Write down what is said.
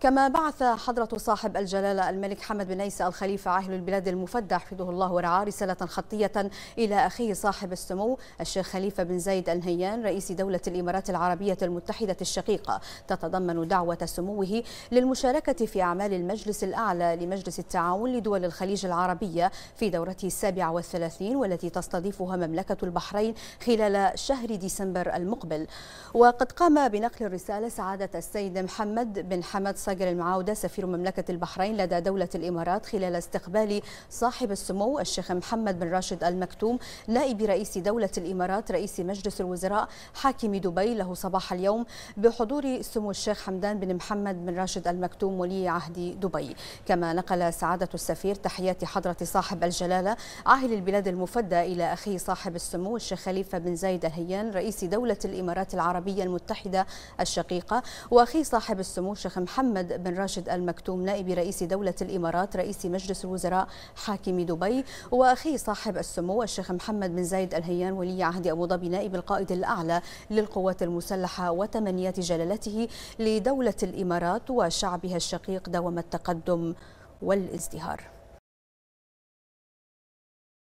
كما بعث حضرة صاحب الجلالة الملك حمد بن عيسى الخليفة عاهل البلاد المفدى حفظه الله ورعاه رسالة خطية إلى أخيه صاحب السمو الشيخ خليفة بن زايد النهيان رئيس دولة الإمارات العربية المتحدة الشقيقة تتضمن دعوة سموه للمشاركة في أعمال المجلس الأعلى لمجلس التعاون لدول الخليج العربية في دورته السابعة والثلاثين والتي تستضيفها مملكة البحرين خلال شهر ديسمبر المقبل وقد قام بنقل الرسالة سعادة السيد محمد بن حمد صقر المعاودة سفير مملكة البحرين لدى دولة الإمارات خلال استقبال صاحب السمو الشيخ محمد بن راشد المكتوم نائب رئيس دولة الإمارات رئيس مجلس الوزراء حاكم دبي له صباح اليوم بحضور سمو الشيخ حمدان بن محمد بن راشد المكتوم ولي عهد دبي كما نقل سعادة السفير تحيات حضرة صاحب الجلالة عاهل البلاد المفدى إلى أخي صاحب السمو الشيخ خليفة بن زايد الهيان رئيس دولة الإمارات العربية المتحدة الشقيقة وأخي صاحب السمو الشيخ محمد محمد بن راشد المكتوم نائب رئيس دولة الإمارات رئيس مجلس الوزراء حاكم دبي وأخي صاحب السمو الشيخ محمد بن زايد الهيان ولي عهد أبو ظبي نائب القائد الأعلى للقوات المسلحة وتمنيات جلالته لدولة الإمارات وشعبها الشقيق دوام التقدم والازدهار